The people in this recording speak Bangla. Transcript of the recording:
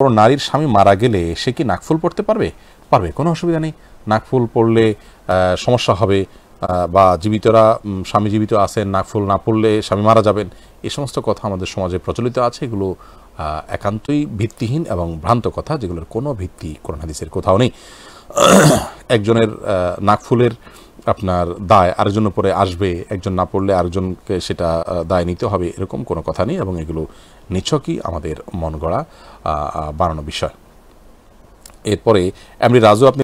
কোনো নারীর স্বামী মারা গেলে সে কি নাকফুল পড়তে পারবে পারবে কোনো অসুবিধা নেই নাকফুল পড়লে সমস্যা হবে বা জীবিতরা স্বামী জীবিত আছেন নাকফুল না পড়লে স্বামী মারা যাবেন এ সমস্ত কথা আমাদের সমাজে প্রচলিত আছে এগুলো একান্তই ভিত্তিহীন এবং ভ্রান্ত কথা যেগুলোর কোনো ভিত্তি কোরআন হাদিসের কোথাও নেই একজনের নাকফুলের আপনার দায় আরেকজন উপরে আসবে একজন না পড়লে আরেকজনকে সেটা দায় নিতে হবে এরকম কোনো কথা নেই এবং এগুলো নিছকই আমাদের মন গড়া বাড়ানো বিষয় এরপরে এমনি রাজু আপনি